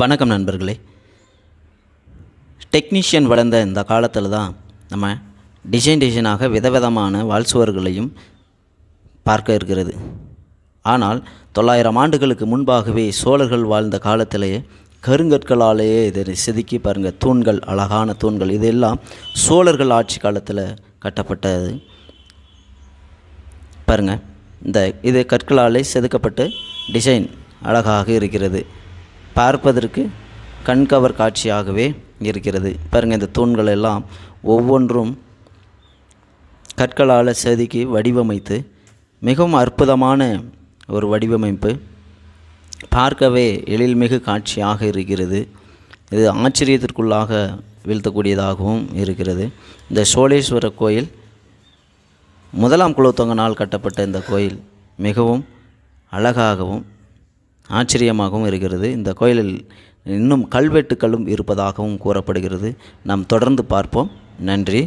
வணக்கம் நண்பர்களே டெக்னீஷியன் வளர்ந்த இந்த காலத்தில் தான் நம்ம டிசைன் டிசைனாக விதவிதமான வால்சுவர்களையும் பார்க்க இருக்கிறது ஆனால் தொள்ளாயிரம் ஆண்டுகளுக்கு முன்பாகவே சோழர்கள் வாழ்ந்த காலத்திலேயே கருங்கற்களாலேயே இதை செதுக்கி பாருங்கள் தூண்கள் அழகான தூண்கள் இதெல்லாம் சோழர்கள் ஆட்சி காலத்தில் கட்டப்பட்டது பாருங்கள் இந்த இது கற்களாலே செதுக்கப்பட்டு டிசைன் அழகாக இருக்கிறது பார்ப்பதற்கு கண்கவர் காட்சியாகவே இருக்கிறது பாருங்கள் இந்த தூண்கள் எல்லாம் ஒவ்வொன்றும் கற்களால் செதுக்கி வடிவமைத்து மிகவும் அற்புதமான ஒரு வடிவமைப்பு பார்க்கவே எழில்மிகு காட்சியாக இருக்கிறது இது ஆச்சரியத்திற்குள்ளாக வீழ்த்தக்கூடியதாகவும் இருக்கிறது இந்த சோழேஸ்வர கோயில் முதலாம் குலோத்தங்க நாள் கட்டப்பட்ட இந்த கோயில் மிகவும் அழகாகவும் ஆச்சரியமாகவும் இருக்கிறது இந்த கோயிலில் இன்னும் கல்வெட்டுக்களும் இருப்பதாகவும் கூறப்படுகிறது நாம் தொடர்ந்து பார்ப்போம் நன்றி